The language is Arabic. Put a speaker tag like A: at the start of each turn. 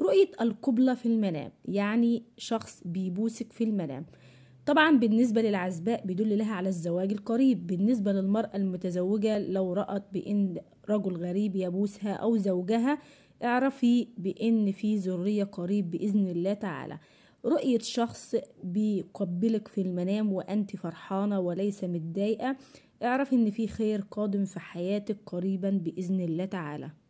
A: رؤية القبلة في المنام يعني شخص بيبوسك في المنام طبعا بالنسبة للعزباء بيدل لها على الزواج القريب بالنسبة للمرأة المتزوجة لو رأت بأن رجل غريب يبوسها أو زوجها اعرفي بأن في ذرية قريب بإذن الله تعالى رؤية شخص بيقبلك في المنام وأنت فرحانة وليس متضايقة اعرفي أن في خير قادم في حياتك قريبا بإذن الله تعالى